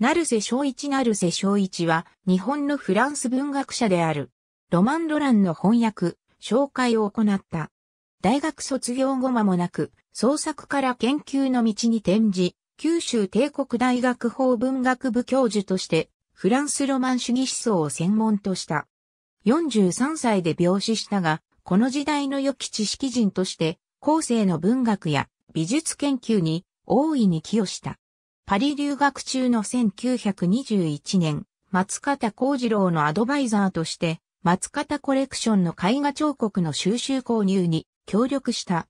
成瀬正一成瀬正一は日本のフランス文学者である。ロマン・ロランの翻訳、紹介を行った。大学卒業後間もなく、創作から研究の道に転じ、九州帝国大学法文学部教授として、フランスロマン主義思想を専門とした。43歳で病死したが、この時代の良き知識人として、後世の文学や美術研究に大いに寄与した。パリ留学中の1921年、松方幸次郎のアドバイザーとして、松方コレクションの絵画彫刻の収集購入に協力した。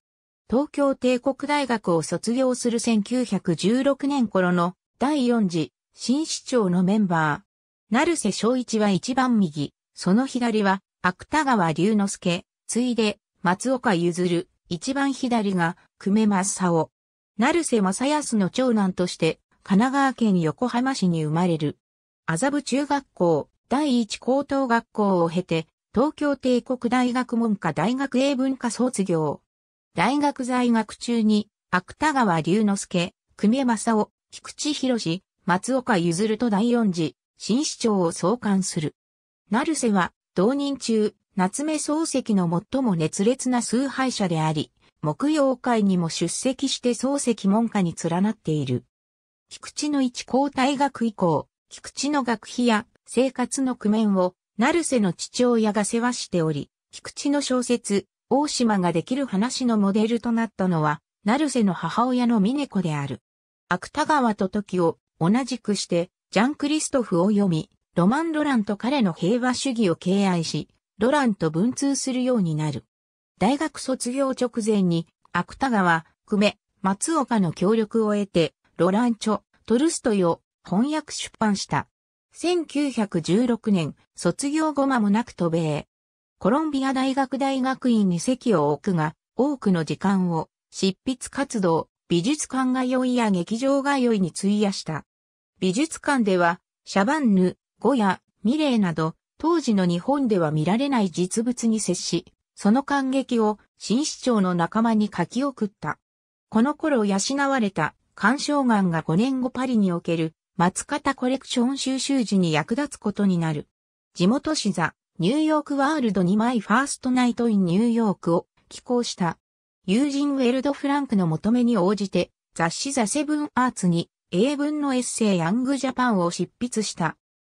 東京帝国大学を卒業する1916年頃の第四次新市長のメンバー。成瀬昭一は一番右、その左は芥川龍之介、ついで松岡譲、一番左が久米正夫。成瀬正康の長男として神奈川県横浜市に生まれる。麻布中学校、第一高等学校を経て、東京帝国大学文科大学英文科卒業。大学在学中に、芥川龍之介、久米正夫、菊池博松岡譲と第四次、新市長を創刊する。成瀬は、同人中、夏目漱石の最も熱烈な崇拝者であり、木曜会にも出席して漱石門下に連なっている。菊池の一交代学以降、菊池の学費や生活の苦面を、成瀬の父親が世話しており、菊池の小説、大島ができる話のモデルとなったのは、成瀬の母親の峰子である。芥川と時を同じくして、ジャン・クリストフを読み、ロマン・ロランと彼の平和主義を敬愛し、ロランと文通するようになる。大学卒業直前に、芥川、久米、松岡の協力を得て、ロランチョ、トルストイを翻訳出版した。1916年、卒業後間もなく渡米。コロンビア大学大学院に席を置くが、多くの時間を、執筆活動、美術館通いや劇場通いに費やした。美術館では、シャバンヌ、ゴヤ、ミレーなど、当時の日本では見られない実物に接し、その感激を新市長の仲間に書き送った。この頃養われた干渉岩が5年後パリにおける松方コレクション収集時に役立つことになる。地元市ザ、ニューヨークワールド2マイファーストナイトインニューヨークを寄稿した。友人ウェルド・フランクの求めに応じて雑誌ザ・セブン・アーツに英文のエッセイ・ヤング・ジャパンを執筆した。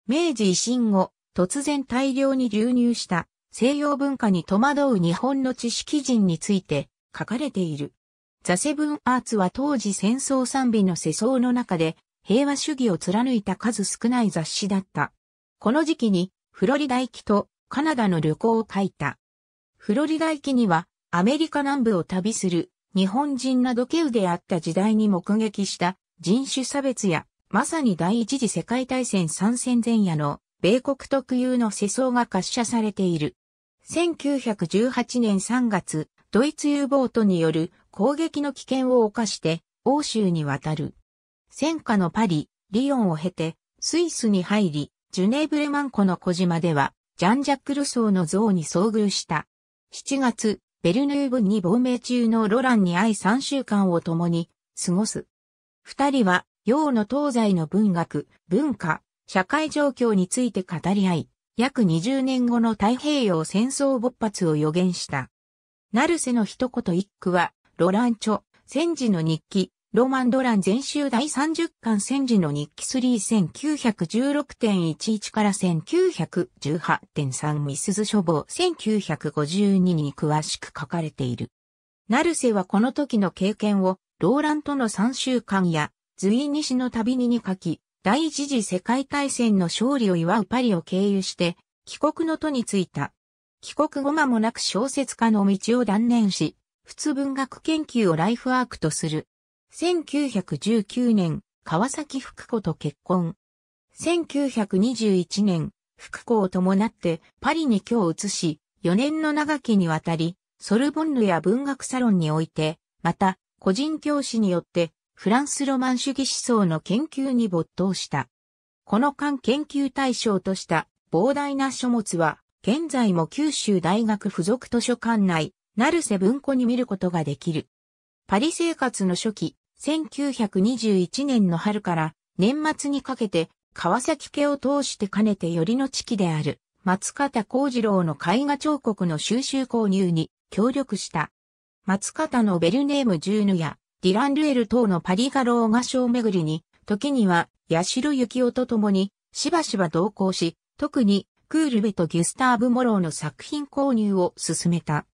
明治維新後、突然大量に流入した西洋文化に戸惑う日本の知識人について書かれている。ザセブンアーツは当時戦争賛美の世相の中で平和主義を貫いた数少ない雑誌だった。この時期にフロリダ行きとカナダの旅行を書いた。フロリダ行きにはアメリカ南部を旅する日本人などケウであった時代に目撃した人種差別やまさに第一次世界大戦参戦前夜の米国特有の世相が滑車されている。1918年3月、ドイツ U ボートによる攻撃の危険を冒して欧州に渡る。戦火のパリ、リヨンを経て、スイスに入り、ジュネーブレマン湖の小島では、ジャンジャック・ルソーの像に遭遇した。7月、ベルヌーブに亡命中のロランに会い3週間を共に過ごす。二人は、洋の東西の文学、文化、社会状況について語り合い、約20年後の太平洋戦争勃発を予言した。ナルセの一言一句は、ロランチョ、戦時の日記、ロマン・ドラン全集第30巻戦時の日記31916.11から1918.3ミスズ書房1952に詳しく書かれている。ナルセはこの時の経験を、ローランとの3週間や、随西の旅にに書き、第一次世界大戦の勝利を祝うパリを経由して、帰国の途に着いた。帰国後間もなく小説家の道を断念し、仏文学研究をライフワークとする。1919年、川崎福子と結婚。1921年、福子を伴ってパリに今日移し、4年の長きにわたり、ソルボンヌや文学サロンにおいて、また、個人教師によって、フランスロマン主義思想の研究に没頭した。この間研究対象とした膨大な書物は、現在も九州大学附属図書館内、成瀬文庫に見ることができる。パリ生活の初期、1921年の春から年末にかけて川崎家を通して兼ねて寄りの地期である松方幸次郎の絵画彫刻の収集購入に協力した。松方のベルネームジューヌやディラン・ルエル等のパリ画廊画賞巡りに、時には八代幸夫と共にしばしば同行し、特にクールベとギュスターブ・モローの作品購入を進めた。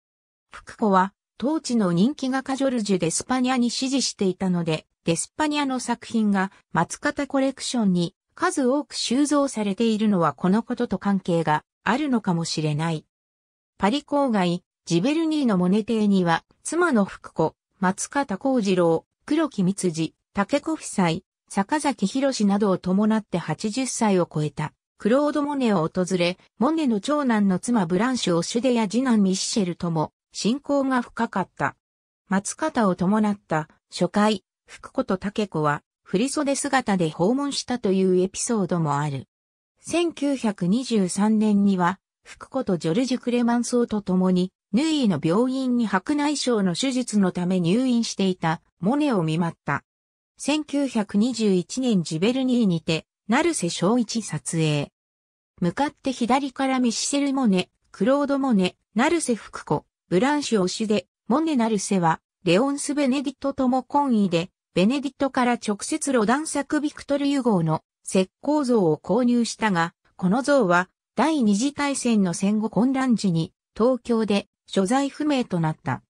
福子は、当地の人気画家ジョルジュ・デスパニアに支持していたので、デスパニアの作品が松方コレクションに数多く収蔵されているのはこのことと関係があるのかもしれない。パリ郊外、ジベルニーのモネ邸には、妻の福子、松方幸次郎、黒木光次、竹子夫妻、坂崎博などを伴って80歳を超えた、クロード・モネを訪れ、モネの長男の妻ブランシュ・オシュデや次男ミッシェルとも、信仰が深かった。松方を伴った初回、福子と竹子は振袖姿で訪問したというエピソードもある。1923年には、福子とジョルジュ・クレマンソーと共に、ヌイの病院に白内障の手術のため入院していたモネを見舞った。1921年ジベルニーにて、成瀬イ一撮影。向かって左からミシセル・モネ、クロード・モネ、成瀬福子、ブランシュ推しで、モネナルセは、レオンス・ベネディットとも懇意で、ベネディットから直接ロダン作ビクトル・ユゴーの石膏像を購入したが、この像は第二次大戦の戦後混乱時に東京で所在不明となった。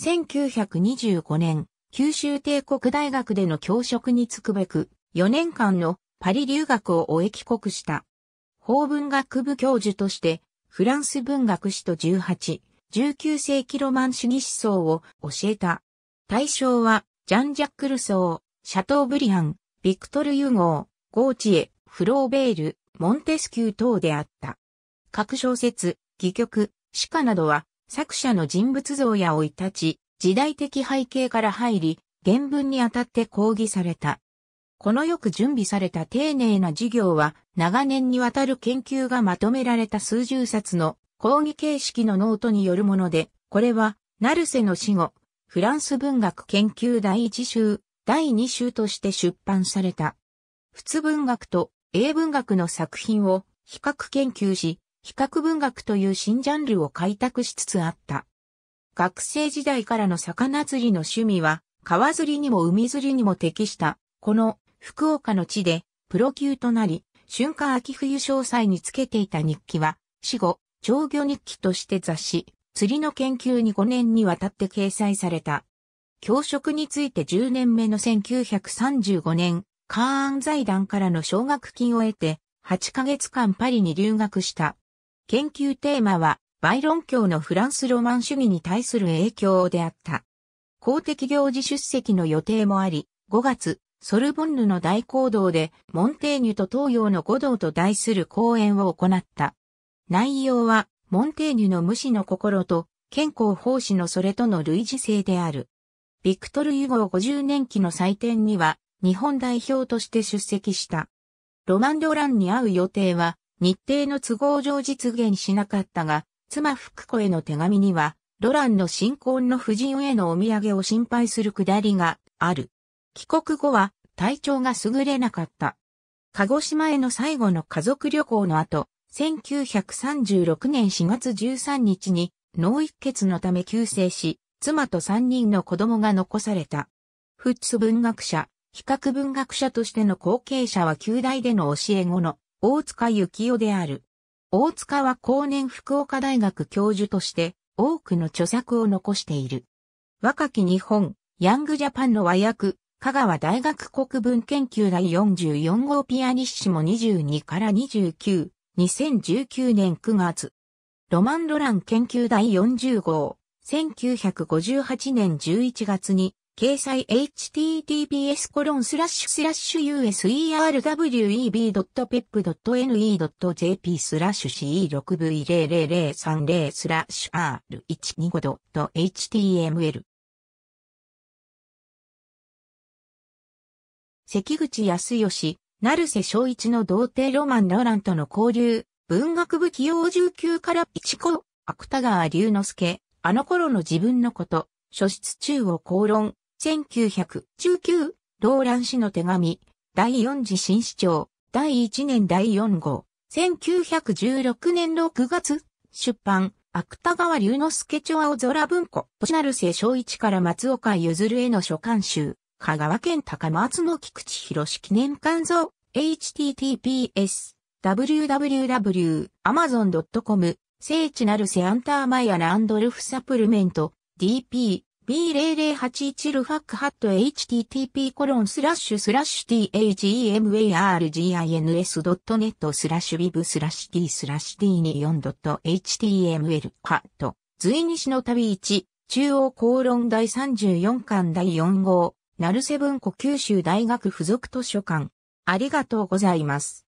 1925年、九州帝国大学での教職に就くべく、4年間のパリ留学を終え帰国した。法文学部教授として、フランス文学史と18、19世紀ロマン主義思想を教えた。対象は、ジャン・ジャック・ルソー、シャトー・ブリアン、ビクトル・ユゴー、ゴーチエ、フローベール、モンテスキュー等であった。各小説、戯曲、詩歌などは、作者の人物像や生い立ち、時代的背景から入り、原文にあたって講義された。このよく準備された丁寧な授業は、長年にわたる研究がまとめられた数十冊の講義形式のノートによるもので、これは、ナルセの死後、フランス文学研究第一集、第二集として出版された。仏文学と英文学の作品を比較研究し、比較文学という新ジャンルを開拓しつつあった。学生時代からの魚釣りの趣味は、川釣りにも海釣りにも適した、この福岡の地でプロ級となり、春夏秋冬詳細につけていた日記は、死後、長魚日記として雑誌、釣りの研究に5年にわたって掲載された。教職について10年目の1935年、カーン財団からの奨学金を得て、8ヶ月間パリに留学した。研究テーマは、バイロン教のフランスロマン主義に対する影響であった。公的行事出席の予定もあり、5月、ソルボンヌの大講堂で、モンテーニュと東洋の五道と題する講演を行った。内容は、モンテーニュの無視の心と、健康奉仕のそれとの類似性である。ビクトル・ユゴー50年期の祭典には、日本代表として出席した。ロマン・ドランに会う予定は、日程の都合上実現しなかったが、妻福子への手紙には、ロランの新婚の夫人へのお土産を心配するくだりがある。帰国後は体調が優れなかった。鹿児島への最後の家族旅行の後、1936年4月13日に脳一血のため急世し、妻と3人の子供が残された。フッツ文学者、比較文学者としての後継者は旧大での教え子の大塚幸雄である。大塚は後年福岡大学教授として多くの著作を残している。若き日本、ヤングジャパンの和訳、香川大学国文研究第44号ピアニッシモ22から29、2019年9月。ロマン・ロラン研究第40号。1958年11月に、掲載 https コロンスラッシュスラッシュ userweb.pep.ne.jp スラッシュ ce6v00030 スラッシュ r125.html 関口康義、成瀬正一の童貞ロマン・ロランとの交流、文学部起用19から一子、芥川龍之介、あの頃の自分のこと、書室中を公論、1919、ローラン氏の手紙、第4次新市長、第1年第4号、1916年6月、出版、芥川龍之介著青空文庫、星成瀬正一から松岡譲への書簡集。香川県高松の菊池博記念館像、https、www.amazon.com、聖地なるセアンターマイアランドルフサプルメント、DP、B008 ルファックハット http コロンスラッシュスラッシュ t h a g m a r g i n s n e t スラッシュビブスラッシュ t スラッシュ t24.html ハット随西の旅1中央公論第34巻第4号ナルセブン呼九州大学附属図書館。ありがとうございます。